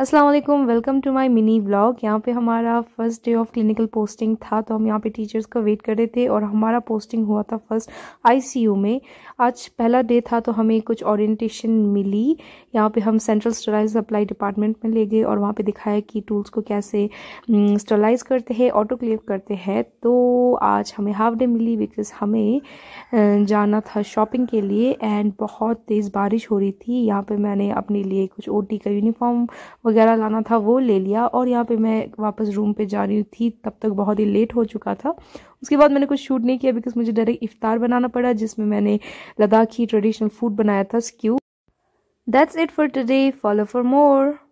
अस्सलाम वालेकुम welcome to my mini vlog यहाँ पे हमारा first day of clinical posting था तो हम यहाँ पे टीचर्स का वेट कर रहे थे और हमारा पोस्टिंग हुआ था फर्स्ट आईसीयू में आज पहला डे था तो हमें कुछ ओरिएंटेशन मिली यहाँ पे हम सेंट्रल स्टरलाइज सप्लाई डिपार्टमेंट में ले गए और वहाँ पे दिखाया कि टूल्स को कैसे स्टरलाइज हम्म, करते हैं क्लेव करते हैं तो आज हमें हाफ डे मिली बिकॉज हमें जाना था शॉपिंग के लिए एंड बहुत तेज़ बारिश हो रही थी यहाँ पर मैंने अपने लिए कुछ ओ का यूनिफॉर्म वगैरह लाना था वो ले लिया और यहाँ पे मैं वापस रूम पे जा रही थी तब तक बहुत ही लेट हो चुका था उसके बाद मैंने कुछ शूट नहीं किया बिकॉज मुझे डायरेक्ट इफ्तार बनाना पड़ा जिसमें मैंने लद्दाखी ट्रेडिशनल फूड बनाया था स्क्यू that's it for today follow for more